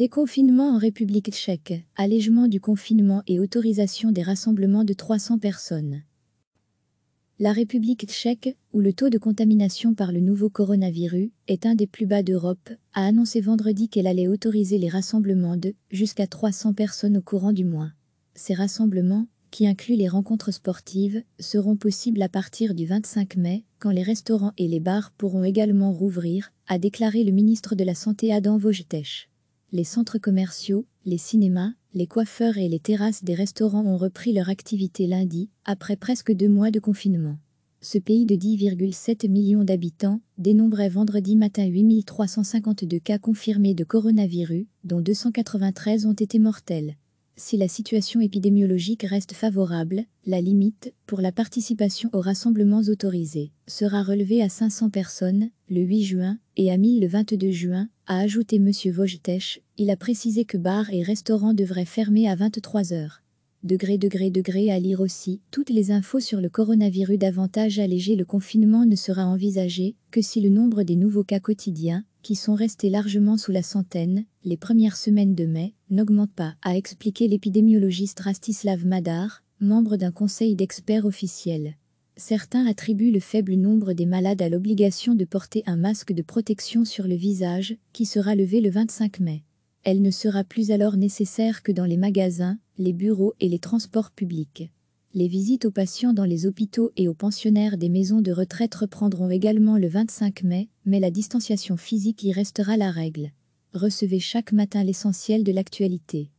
Déconfinement en République tchèque, allègement du confinement et autorisation des rassemblements de 300 personnes. La République tchèque, où le taux de contamination par le nouveau coronavirus est un des plus bas d'Europe, a annoncé vendredi qu'elle allait autoriser les rassemblements de jusqu'à 300 personnes au courant du mois. Ces rassemblements, qui incluent les rencontres sportives, seront possibles à partir du 25 mai, quand les restaurants et les bars pourront également rouvrir, a déclaré le ministre de la Santé Adam Vojtech les centres commerciaux, les cinémas, les coiffeurs et les terrasses des restaurants ont repris leur activité lundi, après presque deux mois de confinement. Ce pays de 10,7 millions d'habitants dénombrait vendredi matin 8352 cas confirmés de coronavirus, dont 293 ont été mortels si la situation épidémiologique reste favorable, la limite pour la participation aux rassemblements autorisés sera relevée à 500 personnes le 8 juin et à 1000 le 22 juin, a ajouté M. Vojtech. Il a précisé que bars et restaurants devraient fermer à 23 heures. Degré, degré, degré à lire aussi. Toutes les infos sur le coronavirus davantage allégé. Le confinement ne sera envisagé que si le nombre des nouveaux cas quotidiens qui sont restés largement sous la centaine, les premières semaines de mai, n'augmentent pas, a expliqué l'épidémiologiste Rastislav Madar, membre d'un conseil d'experts officiels. Certains attribuent le faible nombre des malades à l'obligation de porter un masque de protection sur le visage, qui sera levé le 25 mai. Elle ne sera plus alors nécessaire que dans les magasins, les bureaux et les transports publics. Les visites aux patients dans les hôpitaux et aux pensionnaires des maisons de retraite reprendront également le 25 mai, mais la distanciation physique y restera la règle. Recevez chaque matin l'essentiel de l'actualité.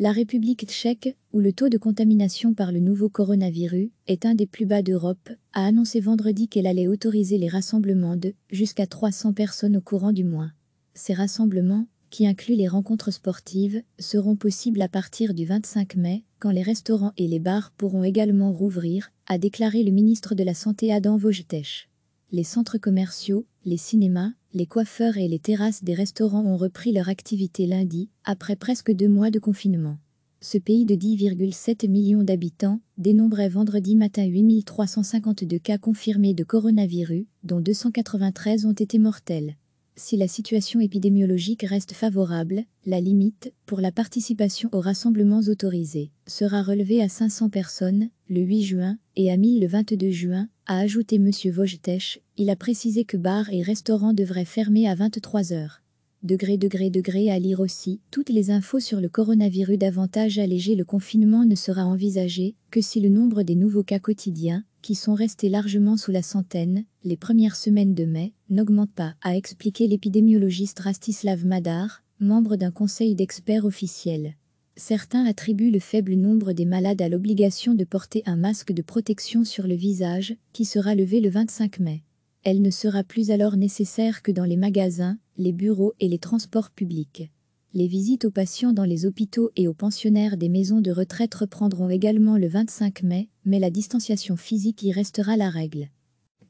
La République tchèque, où le taux de contamination par le nouveau coronavirus est un des plus bas d'Europe, a annoncé vendredi qu'elle allait autoriser les rassemblements de jusqu'à 300 personnes au courant du mois. Ces rassemblements qui inclut les rencontres sportives, seront possibles à partir du 25 mai, quand les restaurants et les bars pourront également rouvrir, a déclaré le ministre de la Santé Adam Vojtech. Les centres commerciaux, les cinémas, les coiffeurs et les terrasses des restaurants ont repris leur activité lundi, après presque deux mois de confinement. Ce pays de 10,7 millions d'habitants dénombrait vendredi matin 8352 cas confirmés de coronavirus, dont 293 ont été mortels si la situation épidémiologique reste favorable, la limite pour la participation aux rassemblements autorisés sera relevée à 500 personnes le 8 juin et à 1000 le 22 juin, a ajouté M. Vojtech. Il a précisé que bars et restaurants devraient fermer à 23 heures. Degré, degré, degré à lire aussi. Toutes les infos sur le coronavirus davantage allégé. Le confinement ne sera envisagé que si le nombre des nouveaux cas quotidiens qui sont restés largement sous la centaine, les premières semaines de mai, n'augmentent pas, a expliqué l'épidémiologiste Rastislav Madar, membre d'un conseil d'experts officiel. Certains attribuent le faible nombre des malades à l'obligation de porter un masque de protection sur le visage, qui sera levé le 25 mai. Elle ne sera plus alors nécessaire que dans les magasins, les bureaux et les transports publics. Les visites aux patients dans les hôpitaux et aux pensionnaires des maisons de retraite reprendront également le 25 mai, mais la distanciation physique y restera la règle.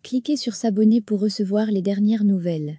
Cliquez sur S'abonner pour recevoir les dernières nouvelles.